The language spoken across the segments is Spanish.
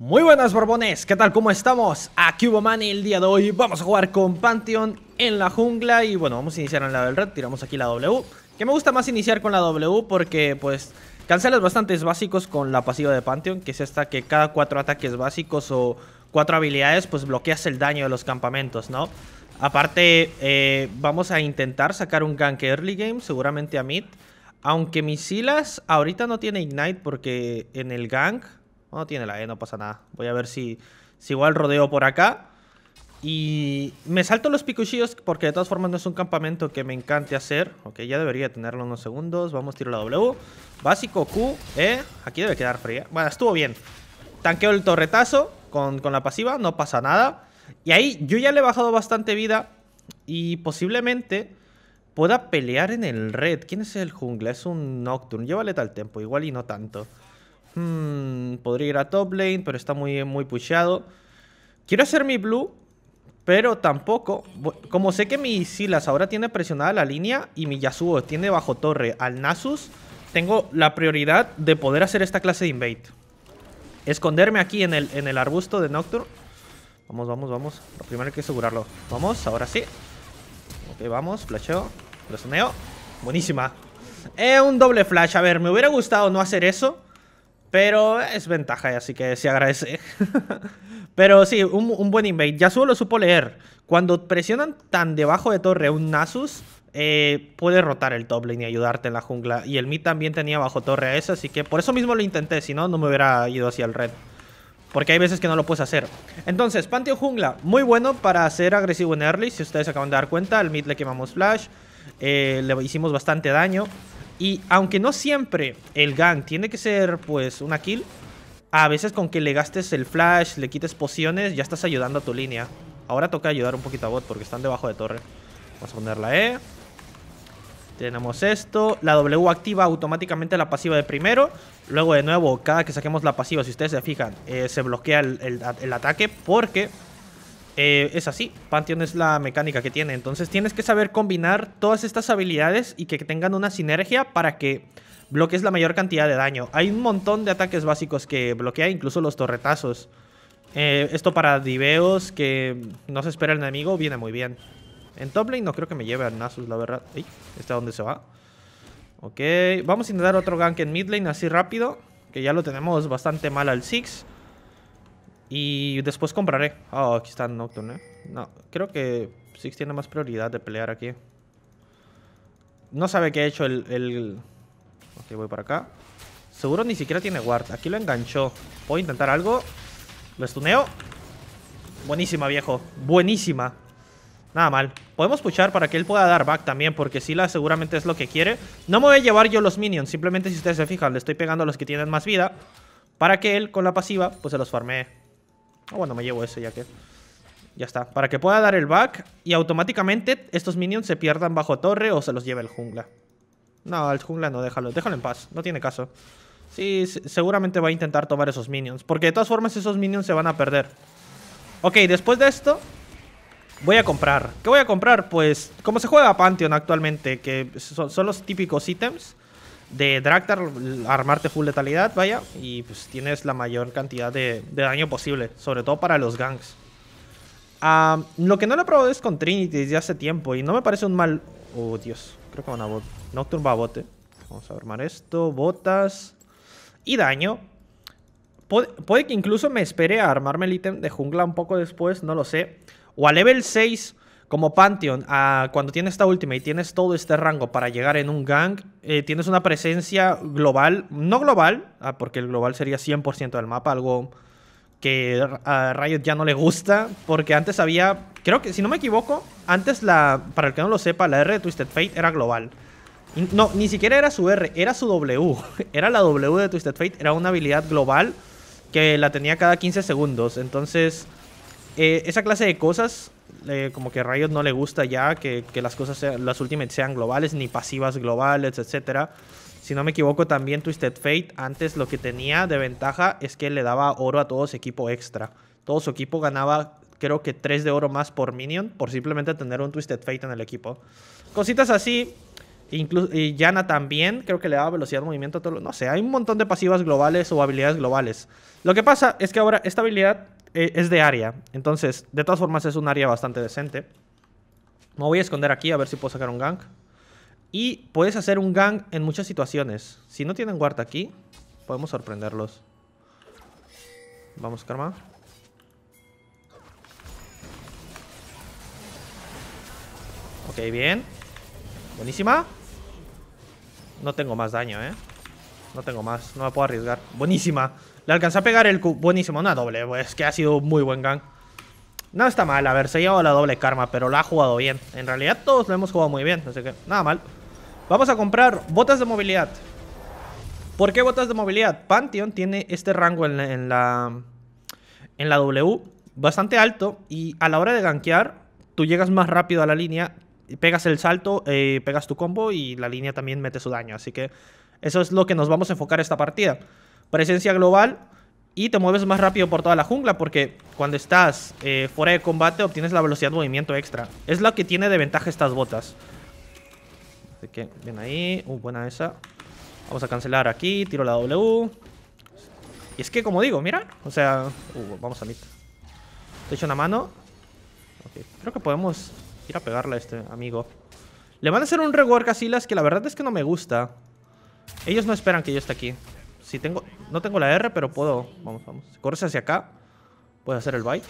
Muy buenas Borbones, ¿qué tal? ¿Cómo estamos? Aquí hubo el día de hoy Vamos a jugar con Pantheon en la jungla Y bueno, vamos a iniciar en la del red, tiramos aquí la W Que me gusta más iniciar con la W porque pues Cancelas bastantes básicos con la pasiva de Pantheon Que es esta que cada cuatro ataques básicos o cuatro habilidades Pues bloqueas el daño de los campamentos, ¿no? Aparte, eh, vamos a intentar sacar un gank early game Seguramente a mid Aunque misilas, ahorita no tiene Ignite porque en el gank no tiene la E, no pasa nada. Voy a ver si, si igual rodeo por acá. Y me salto los picuchillos porque de todas formas no es un campamento que me encante hacer. Ok, ya debería tenerlo unos segundos. Vamos, tiro la W. Básico, Q, eh Aquí debe quedar fría. Bueno, estuvo bien. Tanqueo el torretazo con, con la pasiva, no pasa nada. Y ahí yo ya le he bajado bastante vida y posiblemente pueda pelear en el red. ¿Quién es el jungla? Es un Nocturne. Llévale tal tiempo, igual y no tanto. Hmm, podría ir a top lane, pero está muy, muy Quiero hacer mi blue, pero tampoco... Como sé que mi Silas ahora tiene presionada la línea y mi Yasuo tiene bajo torre al Nasus, tengo la prioridad de poder hacer esta clase de invade. Esconderme aquí en el, en el arbusto de Nocturne. Vamos, vamos, vamos. Lo primero hay que asegurarlo. Vamos, ahora sí. Ok, vamos, flasheo. Lo Buenísima. Eh, un doble flash. A ver, me hubiera gustado no hacer eso. Pero es ventaja, así que se agradece. Pero sí, un, buen invade. Yasuo lo supo leer. Cuando presionan tan debajo de torre un Nasus, eh, puede rotar el top lane y ayudarte en la jungla. Y el mid también tenía bajo torre a eso, así que por eso mismo lo intenté. Si no, no me hubiera ido hacia el red. Porque hay veces que no lo puedes hacer. Entonces, panteo jungla. Muy bueno para ser agresivo en early. Si ustedes acaban de dar cuenta, al mid le quemamos flash. Eh, le hicimos bastante daño. Y aunque no siempre el gank tiene que ser pues una kill, a veces con que le gastes el flash, le quites pociones, ya estás ayudando a tu línea. Ahora toca ayudar un poquito a bot porque están debajo de torre. Vamos a poner la E. Tenemos esto. La W activa automáticamente la pasiva de primero. Luego de nuevo, cada que saquemos la pasiva, si ustedes se fijan, eh, se bloquea el ataque porque eh, es así, Pantheon es la mecánica que tiene. Entonces tienes que saber combinar todas estas habilidades y que tengan una sinergia para que bloques la mayor cantidad de daño. Hay un montón de ataques básicos que bloquea, incluso los torretazos. Eh, esto para diveos que no se espera el enemigo viene muy bien. En top lane no creo que me lleve a Nasus, la verdad. Ey, ¿Está dónde se va? Ok, vamos a intentar otro gank en mid lane así rápido. Que ya lo tenemos bastante mal al Six. Y después compraré. Oh, aquí está Nocturne, ¿eh? No, creo que Six tiene más prioridad de pelear aquí. No sabe qué ha hecho el, Ok, voy para acá. Seguro ni siquiera tiene guard. Aquí lo enganchó. voy a intentar algo? Lo estuneo. Buenísima, viejo. Buenísima. Nada mal. Podemos puchar para que él pueda dar back también, porque Sila seguramente es lo que quiere. No me voy a llevar yo los minions, simplemente si ustedes se fijan, le estoy pegando a los que tienen más vida, para que él, con la pasiva, pues se los farmee. Ah, bueno, me llevo ese ya que... Ya está, para que pueda dar el back y automáticamente estos minions se pierdan bajo torre o se los lleve el jungla. No, el jungla no, déjalo, déjalo en paz, no tiene caso. Sí, seguramente va a intentar tomar esos minions, porque de todas formas esos minions se van a perder. Ok, después de esto, voy a comprar. ¿Qué voy a comprar? Pues, como se juega Pantheon actualmente, que son los típicos ítems, de Dractar, armarte full letalidad, vaya, y pues tienes la mayor cantidad de, daño posible, sobre todo para los ganks. lo que no lo he probado es con Trinity desde hace tiempo y no me parece un mal... Oh, Dios, creo que van a bot... Nocturne va a bote. Vamos a armar esto, botas y daño. puede que incluso me espere a armarme el ítem de jungla un poco después, no lo sé. O a level 6 como Pantheon, cuando tienes esta última y tienes todo este rango para llegar en un gang, eh, tienes una presencia global, no global, ah, porque el global sería 100% del mapa, algo que a Riot ya no le gusta, porque antes había, creo que si no me equivoco, antes la, para el que no lo sepa, la R de Twisted Fate era global. No, ni siquiera era su R, era su W. Era la W de Twisted Fate, era una habilidad global que la tenía cada 15 segundos. Entonces, eh, esa clase de cosas eh, como que Riot no le gusta ya que, las cosas, las Ultimate sean globales, ni pasivas globales, etc. Si no me equivoco, también Twisted Fate antes lo que tenía de ventaja es que le daba oro a todo su equipo extra. Todo su equipo ganaba, creo que 3 de oro más por minion, por simplemente tener un Twisted Fate en el equipo. Cositas así. incluso Yana también, creo que le daba velocidad de movimiento a todo. No sé, hay un montón de pasivas globales o habilidades globales. Lo que pasa es que ahora esta habilidad eh, es de área. Entonces, de todas formas, es un área bastante decente. Me voy a esconder aquí a ver si puedo sacar un gank. Y puedes hacer un gank en muchas situaciones. Si no tienen guarda aquí, podemos sorprenderlos. Vamos, Karma. Ok, bien. Buenísima. No tengo más daño, ¿eh? no tengo más. No me puedo arriesgar. Buenísima. Le alcanza a pegar el Q. Buenísimo. Una doble, pues. Que ha sido muy buen gang. No está mal. A ver, se ha llevado la doble karma. Pero la ha jugado bien. En realidad todos lo hemos jugado muy bien. Así que nada mal. Vamos a comprar botas de movilidad. ¿Por qué botas de movilidad? Pantheon tiene este rango en la, en la, W. Bastante alto. Y a la hora de gankear, tú llegas más rápido a la línea. Pegas el salto, eh, pegas tu combo y la línea también mete su daño. Así que eso es lo que nos vamos a enfocar esta partida. Presencia global y te mueves más rápido por toda la jungla porque cuando estás eh, fuera de combate obtienes la velocidad de movimiento extra. Es lo que tiene de ventaja estas botas. Así que, ven ahí. Uh, buena esa. Vamos a cancelar aquí, tiro la W. Y es que, como digo, mira. O sea, uh, vamos a mid. Te echo una mano. Creo que podemos ir a pegarle a este amigo. Le van a hacer un rework a Silas que la verdad es que no me gusta. Ellos no esperan que yo esté aquí. Si tengo... No tengo la R, pero puedo... Vamos, vamos. hacia acá, Puedo hacer el bite.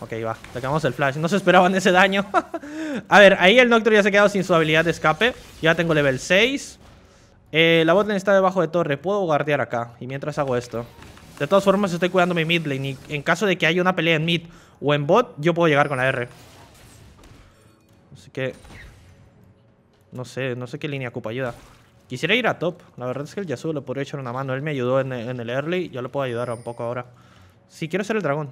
Ok, va. Sacamos el flash. No se esperaban ese daño. a ver, ahí el Nocturne ya se ha quedado sin su habilidad de escape. Ya tengo level 6. Eh, la botlane está debajo de torre. Puedo guardear acá. Y mientras hago esto. De todas formas, estoy cuidando mi mid lane. Y en caso de que haya una pelea en mid o en bot, yo puedo llegar con la R. Así que no sé, no sé qué línea ocupa ayuda. Quisiera ir a top. La verdad es que el Yasuo lo podría echar una mano. Él me ayudó en el, early. Yo le puedo ayudar un poco ahora. Sí, quiero ser el dragón.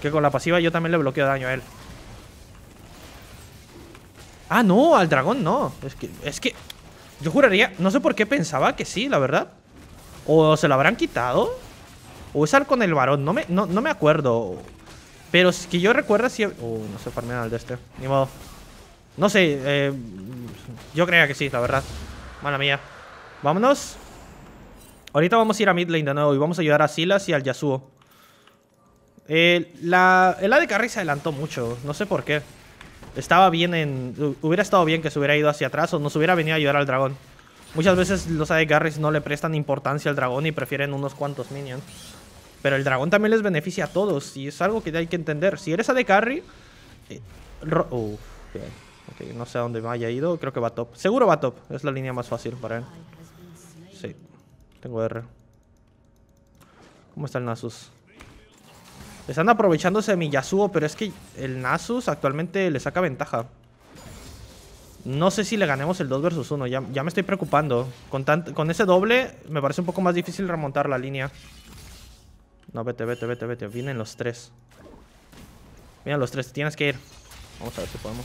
Que con la pasiva yo también le bloqueo daño a él. Ah, no, al dragón no. Es que, es que... Yo juraría... No sé por qué pensaba que sí, la verdad. O se lo habrán quitado. O es con el varón. No me, no, me acuerdo. Pero es que yo recuerdo si... Uh, no sé farmean al de este. Ni modo. No sé, eh, yo creía que sí, la verdad. Mala mía. Vámonos. Ahorita vamos a ir a mid lane de nuevo y vamos a ayudar a Silas y al Yasuo. Eh, la, el AD Carry se adelantó mucho, no sé por qué. Estaba bien en... Hubiera estado bien que se hubiera ido hacia atrás o nos hubiera venido a ayudar al dragón. Muchas veces los AD Carries no le prestan importancia al dragón y prefieren unos cuantos minions. Pero el dragón también les beneficia a todos y es algo que hay que entender. Si eres AD Carry... Eh, bien. Ok, no sé a dónde me haya ido. Creo que va top. Seguro va top. Es la línea más fácil para él. Sí. Tengo R. ¿Cómo está el Nasus? Están aprovechándose de mi Yasuo, pero es que el Nasus actualmente le saca ventaja. No sé si le ganemos el 2 versus 1. Ya, ya me estoy preocupando. Con, con ese doble me parece un poco más difícil remontar la línea. No, vete, vete, vete, vete. Vienen los tres. Vienen los tres. Tienes que ir. Vamos a ver si podemos.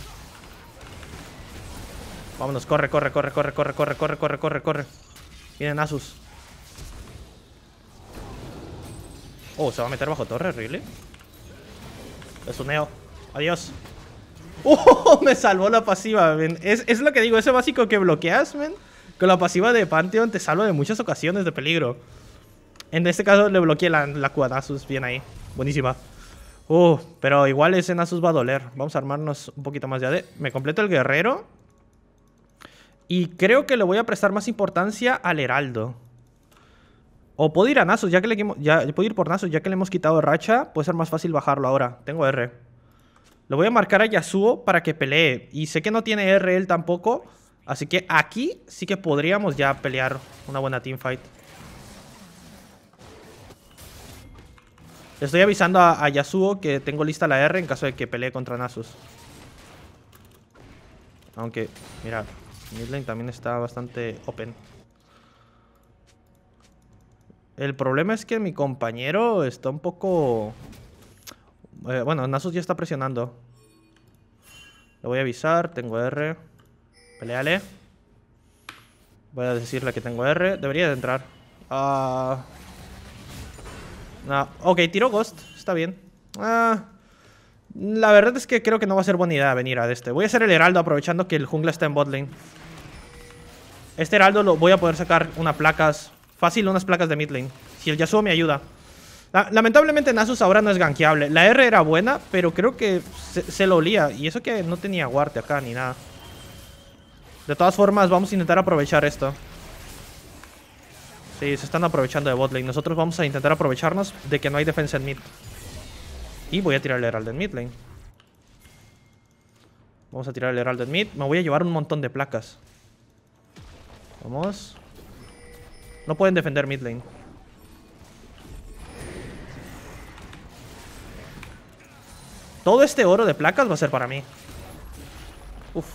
Vámonos, corre, corre, corre, corre, corre, corre, corre, corre, corre, corre. Vienen Asus. Oh, se va a meter bajo torre, horrible. Es un neo. Adiós. ¡Oh! Me salvó la pasiva, men. Es, es, lo que digo, ese básico que bloqueas, men. Con la pasiva de Pantheon te salvo de muchas ocasiones de peligro. En este caso le bloqueé la, la Nasus. bien ahí. Buenísima. ¡Oh! pero igual ese Nasus va a doler. Vamos a armarnos un poquito más ya de... Me completo el guerrero. Y creo que le voy a prestar más importancia al Heraldo. O puedo ir a Nasus, ya que le ya, ir por Nasus, ya que le hemos quitado racha, puede ser más fácil bajarlo ahora. Tengo R. Lo voy a marcar a Yasuo para que pelee. Y sé que no tiene R él tampoco. Así que aquí sí que podríamos ya pelear una buena teamfight. Le estoy avisando a, a Yasuo que tengo lista la R en caso de que pelee contra Nasus. Aunque, mira, Midlane también está bastante open. El problema es que mi compañero está un poco... Eh, bueno, Nasus ya está presionando. Le voy a avisar, tengo R. Peleale. Voy a decirle que tengo R. Debería de entrar. Ah. Ah, ok, tiro Ghost. Está bien. Ah. La verdad es que creo que no va a ser buena idea venir a este. Voy a ser el heraldo aprovechando que el jungla está en botlane. Este heraldo lo voy a poder sacar unas placas. Fácil, unas placas de mid lane. Si el Yasuo me ayuda. lamentablemente Nasus ahora no es gankeable. La R era buena, pero creo que se, lo olía. Y eso que no tenía guardia acá ni nada. De todas formas, vamos a intentar aprovechar esto. Sí, se están aprovechando de botlane. Nosotros vamos a intentar aprovecharnos de que no hay defensa en mid. Y voy a tirar el heraldo en mid lane. Vamos a tirar el heraldo en mid. Me voy a llevar un montón de placas. Vamos. No pueden defender mid lane. Todo este oro de placas va a ser para mí. Uf.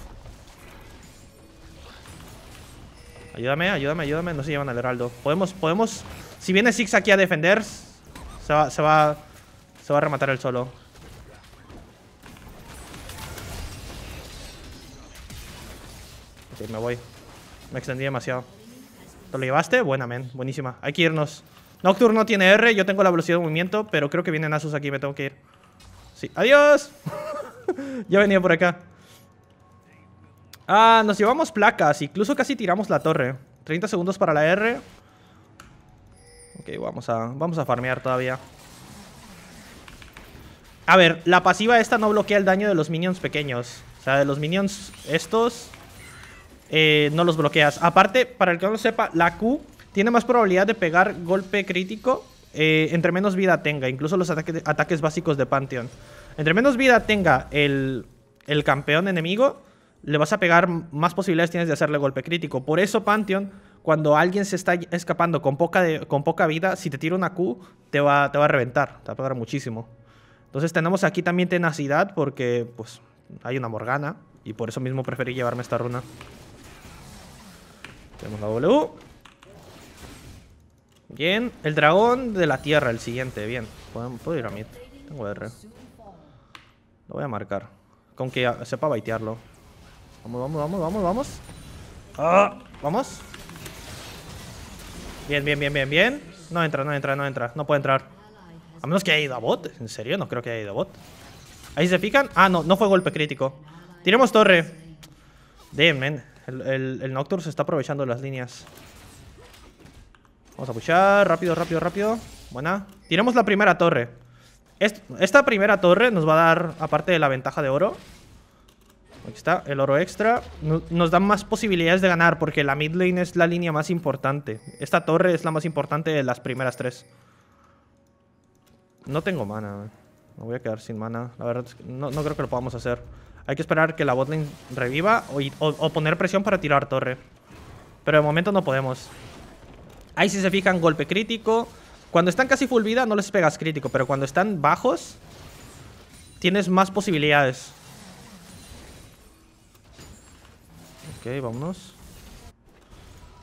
Ayúdame, ayúdame, ayúdame. No se llevan al heraldo. Podemos, podemos... Si viene Six aquí a defender, se va, se va, se va a rematar el solo. Ok, me voy. Me extendí demasiado. ¿Te lo llevaste? Buena, men. Buenísima. Hay que irnos. Nocturne no tiene R. Yo tengo la velocidad de movimiento, pero creo que vienen Asus aquí. Me tengo que ir. Sí. ¡Adiós! ya venía por acá. Ah, nos llevamos placas. Incluso casi tiramos la torre. 30 segundos para la R. Ok, vamos a, vamos a farmear todavía. A ver, la pasiva esta no bloquea el daño de los minions pequeños. O sea, de los minions estos eh, no los bloqueas. Aparte, para el que no sepa, la Q tiene más probabilidad de pegar golpe crítico eh, entre menos vida tenga, incluso los ataques básicos de Pantheon. Entre menos vida tenga el, campeón enemigo, le vas a pegar más posibilidades tienes de hacerle golpe crítico. Por eso Pantheon, cuando alguien se está escapando con poca, vida, si te tira una Q, te va, a reventar, te va a pagar muchísimo. Entonces tenemos aquí también tenacidad porque pues, hay una Morgana y por eso mismo preferí llevarme esta runa. Tenemos la W. Bien. El dragón de la tierra, el siguiente. Bien. Puedo, ir a mid. Tengo R. Lo voy a marcar. Con que sepa baitearlo. Vamos, vamos, vamos, vamos, vamos. Ah, vamos. Bien, bien, bien, bien, bien. No entra, no entra, no entra. No puede entrar. A menos que haya ido a bot. ¿En serio? No creo que haya ido a bot. Ahí se pican? Ah, no, no fue golpe crítico. Tiremos torre. Damn, el, el, Nocturne se está aprovechando de las líneas. Vamos a pushar. Rápido, rápido, rápido. Buena. Tiremos la primera torre. esta primera torre nos va a dar, aparte de la ventaja de oro... Aquí está, el oro extra. nos da más posibilidades de ganar porque la mid lane es la línea más importante. Esta torre es la más importante de las primeras tres. No tengo mana. Eh. Me voy a quedar sin mana. La verdad, no, no creo que lo podamos hacer. Hay que esperar que la botlane reviva o, poner presión para tirar torre. Pero de momento no podemos. Ahí si se fijan, golpe crítico. Cuando están casi full vida no les pegas crítico, pero cuando están bajos tienes más posibilidades. Ok, vámonos.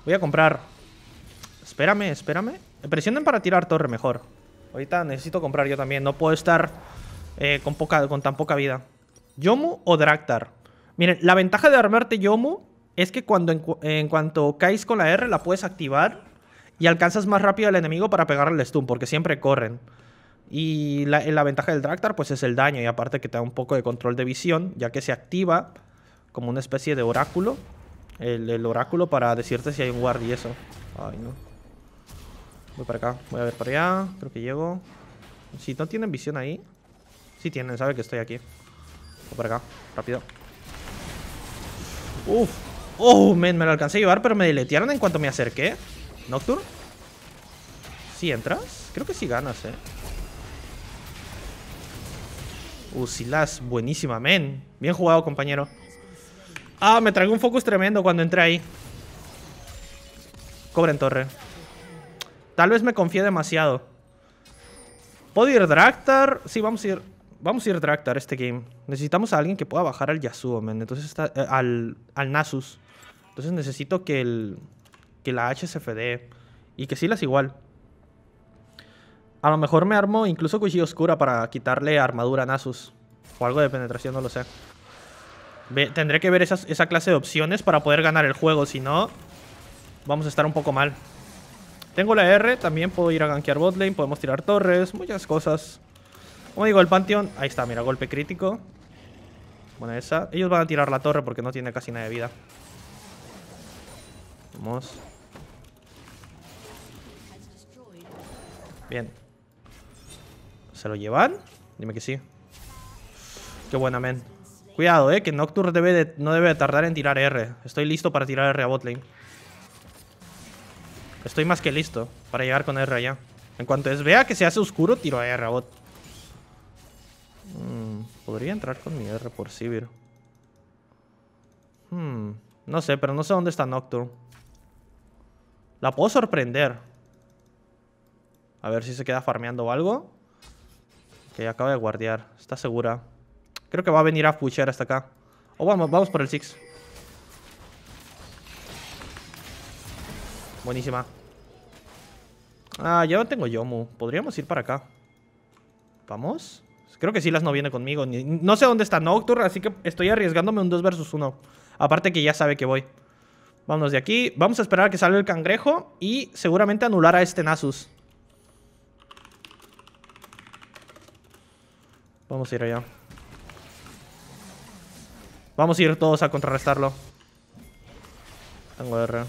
Voy a comprar. Espérame, espérame. Presionen para tirar torre mejor. Ahorita necesito comprar yo también. No puedo estar eh, con, poca, con tan poca vida. Yomu o Draktar. Miren, la ventaja de armarte Yomu es que cuando en, cuanto caes con la R la puedes activar y alcanzas más rápido al enemigo para pegarle el stun, porque siempre corren. Y la, ventaja del Draktar pues es el daño y aparte que te da un poco de control de visión, ya que se activa como una especie de oráculo. El, oráculo para decirte si hay un guard y eso. Ay, no. Voy para acá, voy a ver para allá, creo que llego. Si no tienen visión ahí. Si tienen, sabe que estoy aquí por acá, rápido. Uf. Oh, men, me lo alcancé a llevar, pero me deletearon en cuanto me acerqué. Nocturne. ¿Sí entras? Creo que sí ganas, eh. Uh, Silas, buenísima, men. Bien jugado, compañero. Ah, me traigo un focus tremendo cuando entré ahí. en torre. Tal vez me confié demasiado. ¿Puedo ir Draktar? Sí, vamos a ir Vamos a ir a retractar este game. Necesitamos a alguien que pueda bajar al Yasuo, Entonces está, eh, al, al Nasus. Entonces necesito que el que la HSFD y que sí las igual. A lo mejor me armo incluso cuchillo oscura para quitarle armadura a Nasus. O algo de penetración, no lo sé. tendré que ver esa clase de opciones para poder ganar el juego. Si no, vamos a estar un poco mal. Tengo la R, también puedo ir a gankear botlane, podemos tirar torres, muchas cosas. Como digo, el Panteón... Ahí está, mira, golpe crítico. Bueno, esa. Ellos van a tirar la torre porque no tiene casi nada de vida. Vamos. Bien. ¿Se lo llevan? Dime que sí. Qué buena, men. Cuidado, eh, que Nocturne no debe tardar en tirar R. Estoy listo para tirar R a botlane. Estoy más que listo para llegar con R allá. En cuanto es vea que se hace oscuro, tiro a R a bot. Podría entrar con mi R por Sivir. Hmm, no sé, pero no sé dónde está Nocturne. La puedo sorprender. A ver si se queda farmeando algo. Que acaba de guardiar. Está segura. Creo que va a venir a puchear hasta acá. O vamos, vamos por el Six. Buenísima. Ah, ya no tengo Yomu. Podríamos ir para acá. ¿Vamos? Creo que Silas no viene conmigo. no sé dónde está Nocturne, así que estoy arriesgándome un 2 versus 1. Aparte que ya sabe que voy. Vámonos de aquí. Vamos a esperar a que salga el cangrejo y seguramente anular a este Nasus. Vamos a ir allá. Vamos a ir todos a contrarrestarlo. Tengo R.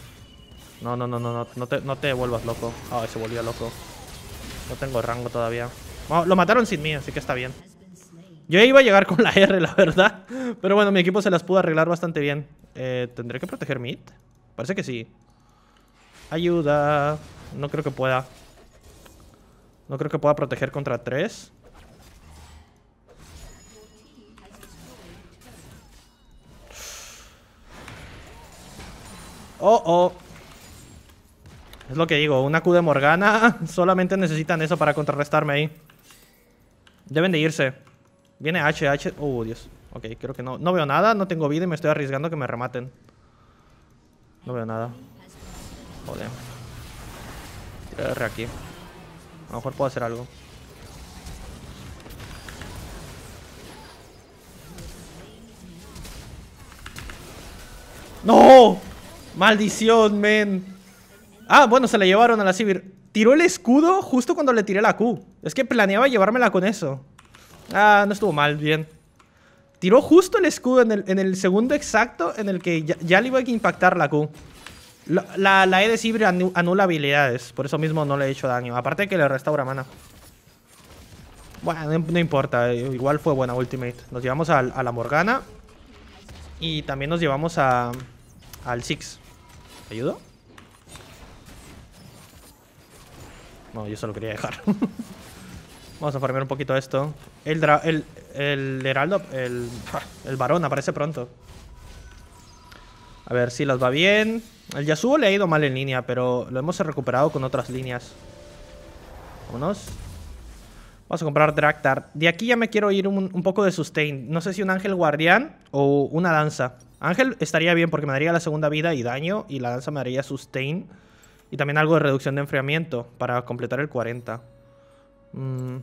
No, no, no, no, no, te, no te vuelvas loco. Ah, se volvió loco. No tengo rango todavía lo mataron sin mí, así que está bien. Yo iba a llegar con la R, la verdad. Pero bueno, mi equipo se las pudo arreglar bastante bien. Eh, ¿Tendré que proteger mid? Parece que sí. Ayuda. No creo que pueda. No creo que pueda proteger contra tres. Oh, oh. Es lo que digo, una Q de Morgana. Solamente necesitan eso para contrarrestarme ahí. Deben de irse. Viene H, H. Oh, Dios. Ok, creo que no. No veo nada, no tengo vida y me estoy arriesgando que me rematen. No veo nada. Joder. R aquí. A lo mejor puedo hacer algo. ¡No! ¡Maldición, men! Ah, bueno, se la llevaron a la civil. Tiró el escudo justo cuando le tiré la Q. Es que planeaba llevármela con eso. Ah, no estuvo mal, bien. Tiró justo el escudo en el, segundo exacto en el que ya, le iba a impactar la Q. La, E de Sibri anula habilidades. Por eso mismo no le he hecho daño. Aparte que le restaura mana. Bueno, no, importa. Igual fue buena ultimate. Nos llevamos a, la Morgana. Y también nos llevamos a... Al Six. ¿Ayudo? No, yo solo quería dejar. Vamos a farmear un poquito esto. El, el, heraldo, el, varón aparece pronto. A ver si las va bien. El Yasuo le ha ido mal en línea, pero lo hemos recuperado con otras líneas. Vámonos. Vamos a comprar Draktar. De aquí ya me quiero ir un, un, poco de sustain. No sé si un ángel guardián o una danza. Ángel estaría bien porque me daría la segunda vida y daño. Y la danza me daría sustain. Y también algo de reducción de enfriamiento para completar el 40. Mm,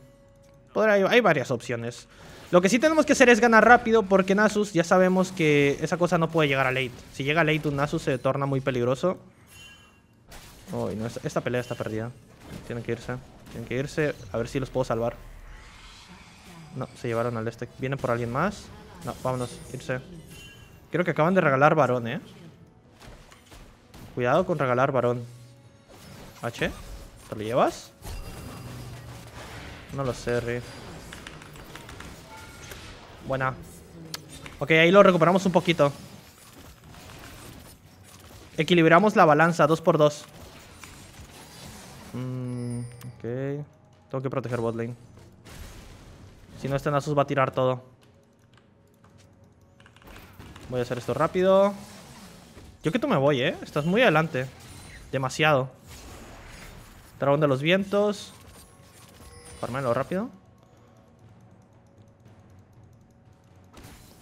hay varias opciones. Lo que sí tenemos que hacer es ganar rápido porque Nasus ya sabemos que esa cosa no puede llegar a late. Si llega a late un Nasus se torna muy peligroso. Uy, no, esta, pelea está perdida. Tienen que irse. Tienen que irse. A ver si los puedo salvar. No, se llevaron al este. ¿Viene por alguien más? No, vámonos, irse. Creo que acaban de regalar varón, eh. Cuidado con regalar varón. ¿H? ¿Te lo llevas? No lo sé, Riff. Buena. Ok, ahí lo recuperamos un poquito. Equilibramos la balanza, 2 por 2 mm, ok. Tengo que proteger botlane. Si no, este Nasus va a tirar todo. Voy a hacer esto rápido. Yo que tú me voy, ¿eh? Estás muy adelante. Demasiado. Dragón de los vientos. Farmelo rápido.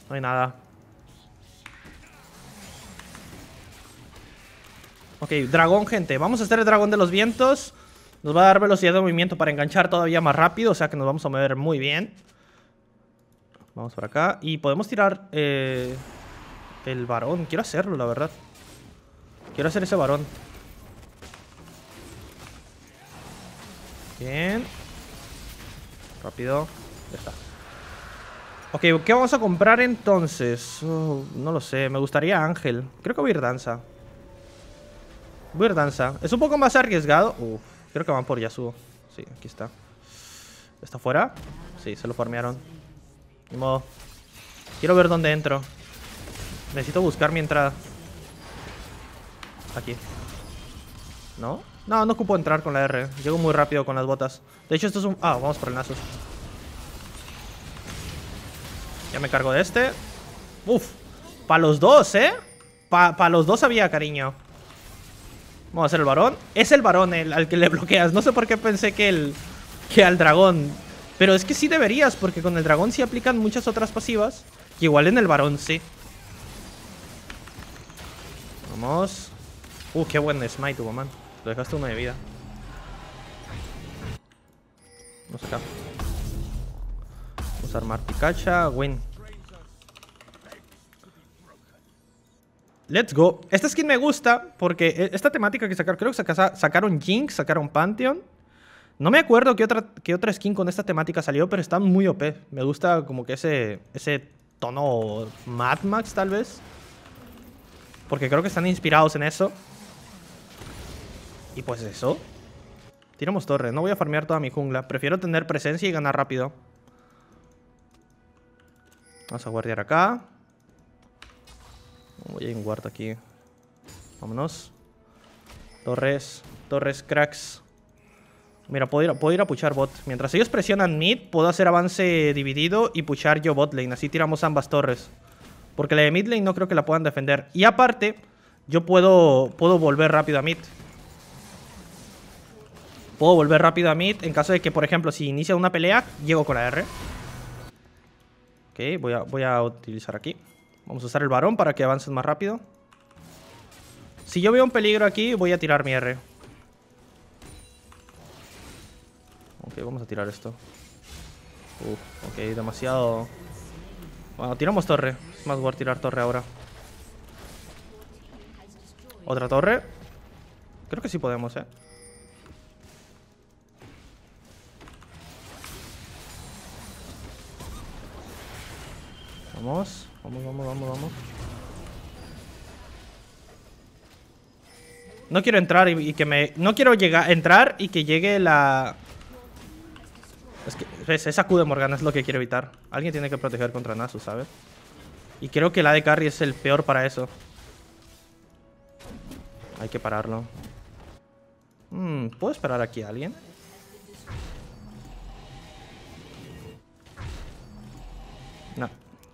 No hay nada. Ok, dragón, gente. Vamos a hacer el dragón de los vientos. Nos va a dar velocidad de movimiento para enganchar todavía más rápido. O sea que nos vamos a mover muy bien. Vamos por acá. Y podemos tirar eh, el varón. Quiero hacerlo, la verdad. Quiero hacer ese varón. Bien. Rápido. Ya está. Ok, ¿qué vamos a comprar entonces? Oh, no lo sé, me gustaría Ángel. Creo que voy a ir danza. Voy a ir danza. Es un poco más arriesgado. creo que van por Yasuo. Sí, aquí está. ¿Está fuera? Sí, se lo farmearon. modo. Quiero ver dónde entro. Necesito buscar mi entrada. Aquí. ¿No? No, no ocupo entrar con la R. Llego muy rápido con las botas. De hecho, esto es un... Ah, vamos por el Nasus. Ya me cargo de este. Uf. Para los dos, ¿eh? Para pa los dos había, cariño. Vamos a hacer el varón. Es el varón al que le bloqueas. No sé por qué pensé que, el, que al dragón. Pero es que sí deberías, porque con el dragón sí aplican muchas otras pasivas. Que igual en el varón sí. Vamos. Uh, qué buen smite hubo, man. Lo dejaste una de vida. Vamos acá. Vamos a armar Pikachu. Win. Let's go. Esta skin me gusta porque e, esta temática que sacaron, creo que sacaron Jinx, sacaron Pantheon. No me acuerdo qué otra, qué otra skin con esta temática salió, pero está muy OP. Me gusta como que ese, ese tono Mad Max, tal vez. Porque creo que están inspirados en eso. Y pues eso. Tiramos torres No voy a farmear toda mi jungla. Prefiero tener presencia y ganar rápido. Vamos a guardiar acá. Voy a guarda aquí. Vámonos. Torres. Torres, cracks. Mira, puedo ir, ir a puchar bot. Mientras ellos presionan mid, puedo hacer avance dividido y puchar yo bot lane. Así tiramos ambas torres. Porque la de mid lane no creo que la puedan defender. Y aparte, yo puedo, puedo volver rápido a mid. Puedo volver rápido a mid en caso de que, por ejemplo, si inicia una pelea, llego con la R. Ok, voy a, utilizar aquí. Vamos a usar el varón para que avance más rápido. Si yo veo un peligro aquí, voy a tirar mi R. Ok, vamos a tirar esto. Uh, ok, demasiado... Bueno, tiramos torre. Es más guay tirar torre ahora. Otra torre. Creo que sí podemos, eh. Vamos, vamos, vamos, vamos, No quiero entrar y, que me... No quiero llegar, entrar y que llegue la... Es que es, esa Q de Morgana es lo que quiero evitar. Alguien tiene que proteger contra Nasu, ¿sabes? Y creo que la de Carry es el peor para eso. Hay que pararlo. Hmm, ¿Puedo esperar aquí a alguien? No.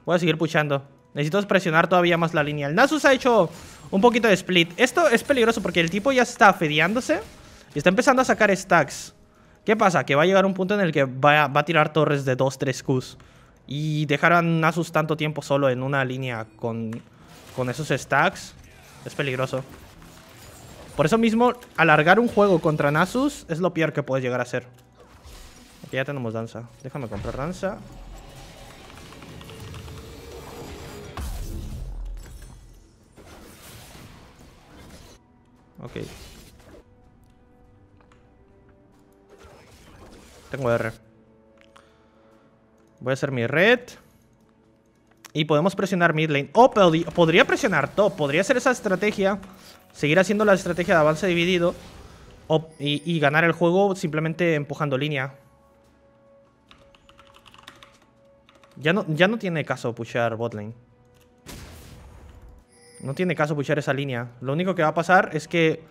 Voy a seguir puchando. Necesito presionar todavía más la línea. El Nasus ha hecho un poquito de split. Esto es peligroso porque el tipo ya está fedeándose y está empezando a sacar stacks. ¿Qué pasa? Que va a llegar un punto en el que va a, tirar torres de 2-3 Qs. Y dejar a Nasus tanto tiempo solo en una línea con, con esos stacks es peligroso. Por eso mismo, alargar un juego contra Nasus es lo peor que puedes llegar a hacer. Aquí ya tenemos danza. Déjame comprar danza. Ok. Tengo R. Voy a hacer mi red. Y podemos presionar mid lane. O podría presionar top. Podría ser esa estrategia. Seguir haciendo la estrategia de avance dividido. y, ganar el juego simplemente empujando línea. Ya no, ya no tiene caso puchar bot lane. No tiene caso puchar esa línea. Lo único que va a pasar es que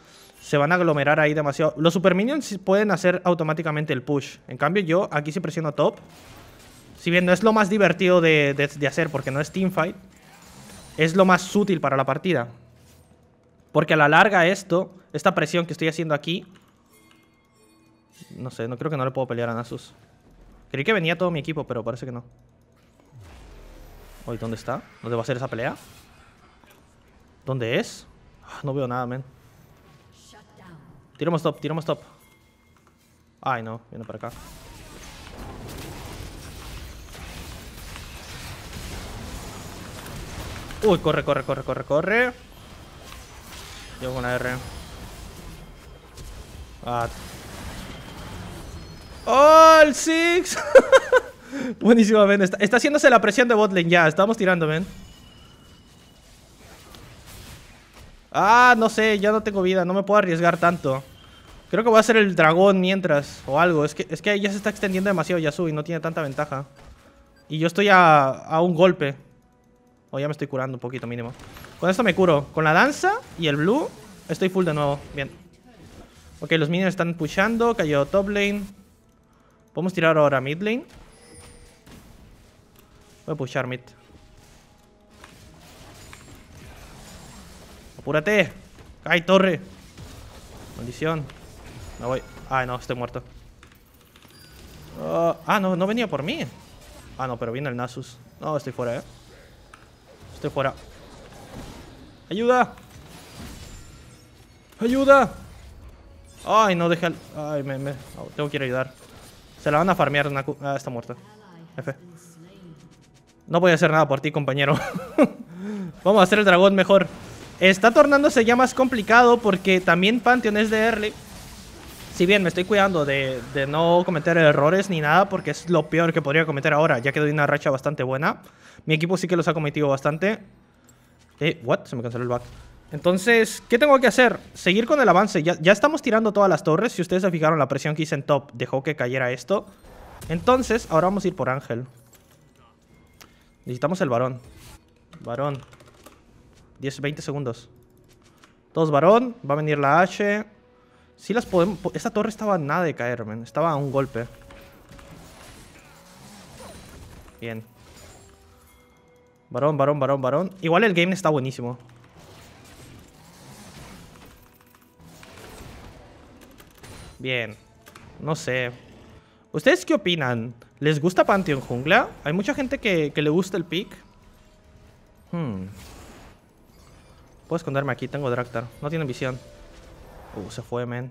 se van a aglomerar ahí demasiado. Los super minions pueden hacer automáticamente el push. En cambio, yo aquí sí presiono top. Si bien no es lo más divertido de, hacer porque no es teamfight, es lo más útil para la partida. Porque a la larga esto, esta presión que estoy haciendo aquí... No sé, no creo que no le puedo pelear a Nasus. Creí que venía todo mi equipo, pero parece que no. Hoy ¿dónde está? ¿Dónde va a ser esa pelea? ¿Dónde es? Ah, no veo nada, men. Tiramos top, tiramos top. Ay, no, viene para acá. Uy, corre, corre, corre, corre, corre. Llevo una R. Ah. ¡Oh, el Six! ¡Buenísimo, ven. Está, haciéndose la presión de botlane ya. Estamos tirando, men Ah, no sé, ya no tengo vida, no me puedo arriesgar tanto. Creo que voy a hacer el dragón mientras, o algo. Es que, es que ya se está extendiendo demasiado Y no tiene tanta ventaja. Y yo estoy a, un golpe. O ya me estoy curando un poquito mínimo. Con esto me curo. Con la danza y el blue, estoy full de nuevo. Bien. Ok, los minions están pushando. Cayó top lane. Podemos tirar ahora mid lane. Voy a pushar mid. ¡Apúrate! ¡Ay, torre! Maldición. No voy. Ay, no, estoy muerto. Ah, ah, no, no venía por mí. Ah, no, pero viene el Nasus. No, estoy fuera, eh. Estoy fuera. ¡Ayuda! ¡Ayuda! Ay, no, deja Ay, me... me... tengo que ir a ayudar. Se la van a farmear, Ah, está muerta. No voy a hacer nada por ti, compañero. Vamos a hacer el dragón mejor. Está tornándose ya más complicado porque también Pantheon es de early. Si bien me estoy cuidando de, no cometer errores ni nada, porque es lo peor que podría cometer ahora, ya que doy una racha bastante buena. Mi equipo sí que los ha cometido bastante. Eh, what? Se me canceló el back. Entonces, ¿qué tengo que hacer? Seguir con el avance. Ya, ya estamos tirando todas las torres. Si ustedes se fijaron, la presión que hice en top dejó que cayera esto. Entonces, ahora vamos a ir por Ángel. Necesitamos el varón. Varón. 10, 20 segundos. Dos varón, va a venir la H. Si las podemos... Esta torre estaba nada de caer, Estaba a un golpe. Bien. Varón, varón, varón, varón. Igual el game está buenísimo. Bien. No sé. ¿Ustedes qué opinan? ¿Les gusta Pantheon Jungla? Hay mucha gente que, que le gusta el pick. Hmm. Puedo esconderme aquí, tengo Dráctar. No tiene visión. Uh, se fue, men.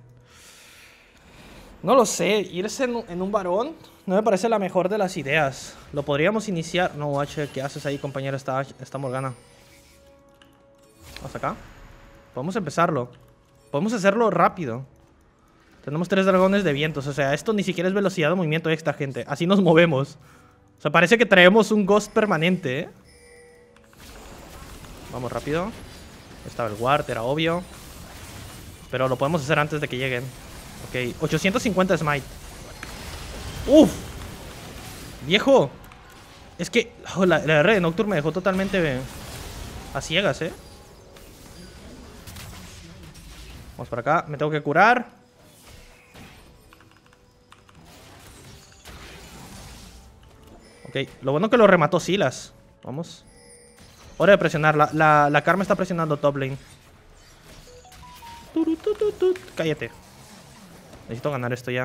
No lo sé, irse en, un varón no me parece la mejor de las ideas. Lo podríamos iniciar... No, H, ¿qué haces ahí, compañero? Está, está Morgana. ¿Hasta acá? Podemos empezarlo. Podemos hacerlo rápido. Tenemos tres dragones de vientos. O sea, esto ni siquiera es velocidad de movimiento extra, gente. Así nos movemos. O sea, parece que traemos un ghost permanente, ¿eh? Vamos rápido. Estaba el guard, era obvio. Pero lo podemos hacer antes de que lleguen. Ok, 850 smite. ¡Uf! ¡Viejo! Es que oh, la, la, red de Nocturne me dejó totalmente a ciegas, ¿eh? Vamos para acá. Me tengo que curar. Ok, lo bueno que lo remató Silas. Vamos. Hora de presionar. La, Karma está presionando top lane. Cállate. Necesito ganar esto ya.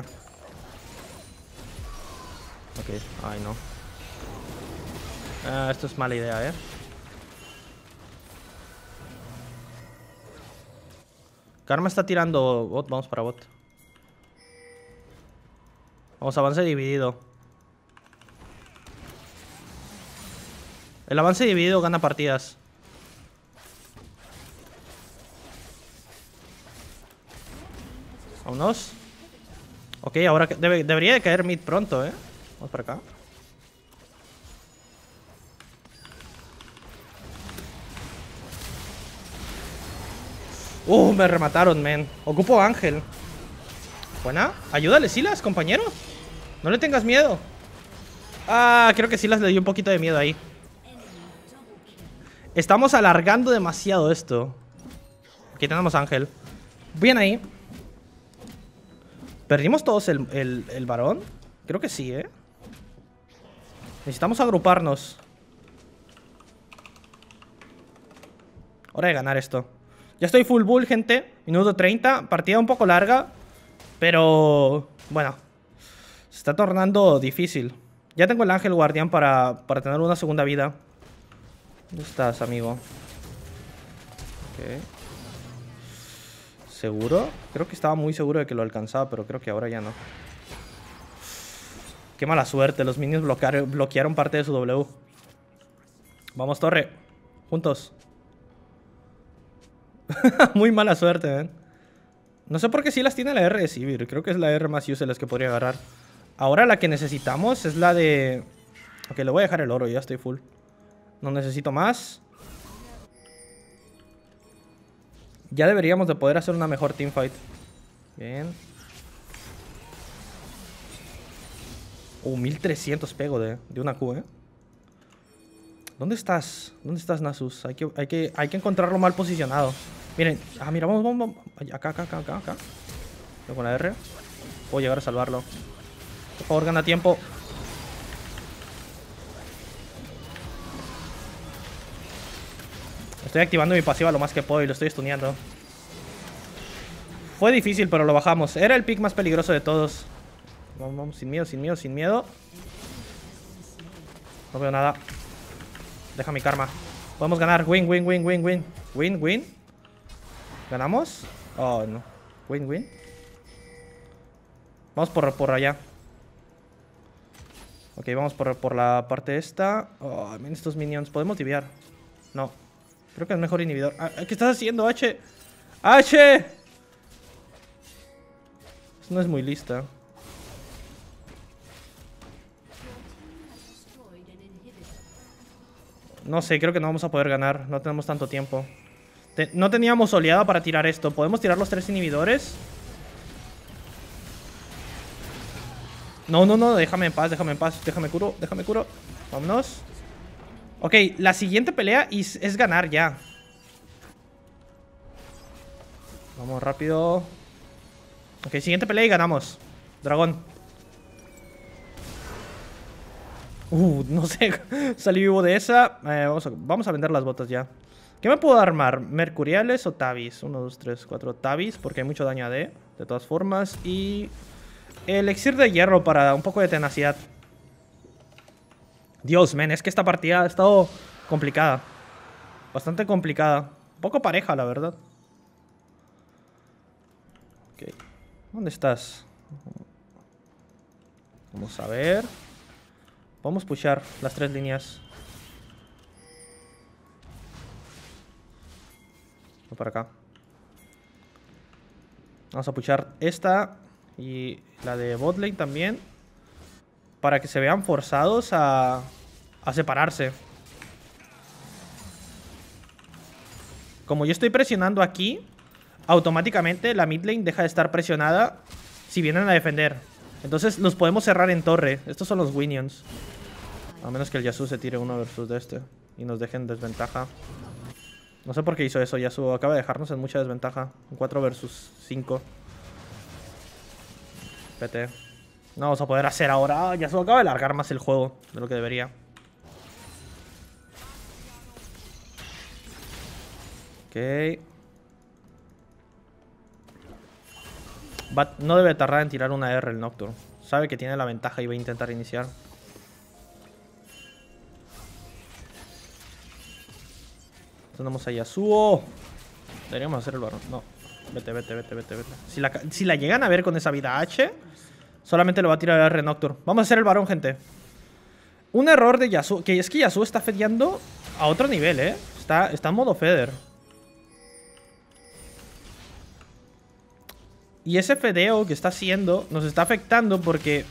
Ok, ay no. Ah, esto es mala idea, ¿eh? Karma está tirando bot. Vamos para bot. Vamos, avance dividido. El avance dividido gana partidas. Vámonos. Ok, ahora debería de caer mid pronto, ¿eh? Vamos para acá. Uh, me remataron, men. Ocupo Ángel. Buena. Ayúdale, Silas, compañeros. No le tengas miedo. Ah, creo que Silas le dio un poquito de miedo ahí. Estamos alargando demasiado esto. Aquí tenemos Ángel. Bien ahí. ¿Perdimos todos el, varón? Creo que sí, ¿eh? Necesitamos agruparnos. Hora de ganar esto. Ya estoy full bull, gente. Minuto 30. Partida un poco larga. Pero... Bueno. Se está tornando difícil. Ya tengo el ángel guardián para, para tener una segunda vida. ¿Dónde estás, amigo? ¿Seguro? Creo que estaba muy seguro de que lo alcanzaba, pero creo que ahora ya no. Qué mala suerte, los minions bloquearon, parte de su W. Vamos, torre. Juntos. muy mala suerte, ¿ven? ¿eh? No sé por qué sí las tiene la R de Sivir. Creo que es la R más use las que podría agarrar. Ahora la que necesitamos es la de... Ok, le voy a dejar el oro, ya estoy full. No necesito más. Ya deberíamos de poder hacer una mejor teamfight. Bien. Oh, uh, 1300 pego de, de una Q, ¿eh? ¿Dónde estás? ¿Dónde estás, Nasus? Hay que, hay que, hay que encontrarlo mal posicionado. Miren. Ah, mira, vamos, vamos, Acá, acá, acá, acá. Yo con la R. Puedo llegar a salvarlo. Por favor, gana tiempo. Estoy activando mi pasiva lo más que puedo y lo estoy stuneando. Fue difícil, pero lo bajamos. Era el pick más peligroso de todos. Vamos, vamos, sin miedo, sin miedo, sin miedo. No veo nada. Deja mi karma. Podemos ganar. Win, win, win, win, win. Win, win. ¿Ganamos? Oh, no. Win, win. Vamos por, por allá. Ok, vamos por, por la parte esta. Oh, estos minions. ¿Podemos tibiar? No. Creo que es mejor inhibidor. Ah, ¿Qué estás haciendo, H? ¡H! No es muy lista. No sé, creo que no vamos a poder ganar. No tenemos tanto tiempo. no teníamos oleada para tirar esto. ¿Podemos tirar los tres inhibidores? No, no, no. Déjame en paz, déjame en paz. Déjame curo, déjame curo. Vámonos. Ok, la siguiente pelea es, ganar ya. Vamos rápido. Ok, siguiente pelea y ganamos. Dragón. Uh, no sé. Salí vivo de esa. Eh, vamos, a, vender las botas ya. ¿Qué me puedo armar? ¿Mercuriales o Tabis? 1, 2, 3, 4 Tabis, porque hay mucho daño a de todas formas. Y el elixir de hierro para un poco de tenacidad. Dios, men, es que esta partida ha estado complicada. Bastante complicada. Un poco pareja, la verdad. Okay. ¿Dónde estás? Vamos a ver. Vamos a puchar las tres líneas. Voy para acá. Vamos a puchar esta y la de Botley también para que se vean forzados a, a separarse. Como yo estoy presionando aquí, automáticamente la mid lane deja de estar presionada si vienen a defender. Entonces los podemos cerrar en torre. Estos son los Winions. A menos que el Yasuo se tire uno versus de este y nos dejen desventaja. No sé por qué hizo eso Yasuo. Acaba de dejarnos en mucha desventaja. Un 4 versus 5. PT. No vamos a poder hacer ahora. Ah, ya acaba de largar más el juego de lo que debería. Ok. no debe tardar en tirar una R el Nocturne. Sabe que tiene la ventaja y va a intentar iniciar. Tenemos a Yasuo. Deberíamos hacer el barón. No. Vete, vete, vete, vete, vete. Si la, si la llegan a ver con esa vida H, Solamente lo va a tirar el Renoctur. Vamos a hacer el varón, gente. Un error de Yasuo Que es que Yasuo está fedeando a otro nivel, ¿eh? Está, está en modo feder. Y ese fedeo que está haciendo nos está afectando porque...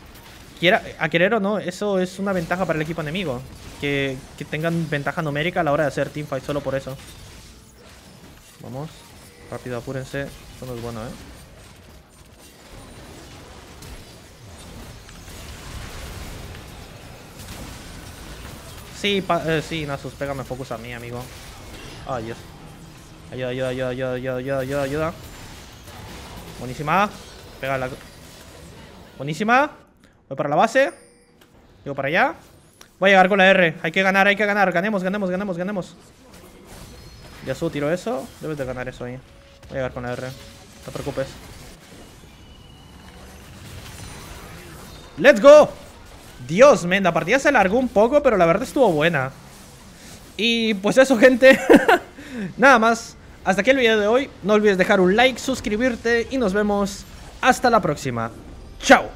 Quiera, a querer o no, eso es una ventaja para el equipo enemigo. Que, que tengan ventaja numérica a la hora de hacer teamfight solo por eso. Vamos. Rápido, apúrense. Esto no es bueno, ¿eh? Sí, eh, sí, Nasus, pégame focus a mí, amigo. Ay, ah, Dios. Ayuda, ayuda, ayuda, ayuda, ayuda, ayuda, ayuda, ayuda. Buenísima. Pégala. Buenísima. Voy para la base. Llego para allá. Voy a llegar con la R. Hay que ganar, hay que ganar. Ganemos, ganemos, ganemos, ganemos. Ya su tiro eso. Debes de ganar eso ahí. Voy a llegar con la R. No te preocupes. ¡Let's go! Dios, men, la partida se alargó un poco, pero la verdad estuvo buena. Y pues eso, gente. Nada más. Hasta aquí el video de hoy. No olvides dejar un like, suscribirte y nos vemos hasta la próxima. ¡Chao!